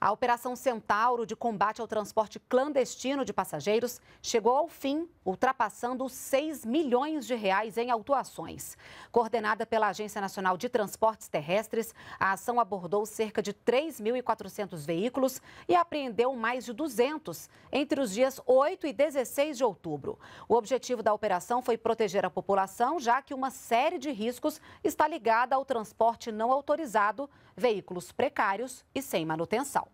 A Operação Centauro de combate ao transporte clandestino de passageiros chegou ao fim, ultrapassando 6 milhões de reais em autuações. Coordenada pela Agência Nacional de Transportes Terrestres, a ação abordou cerca de 3.400 veículos e apreendeu mais de 200 entre os dias 8 e 16 de outubro. O objetivo da operação foi proteger a população, já que uma série de riscos está ligada ao transporte não autorizado, veículos precários e sem manutenção.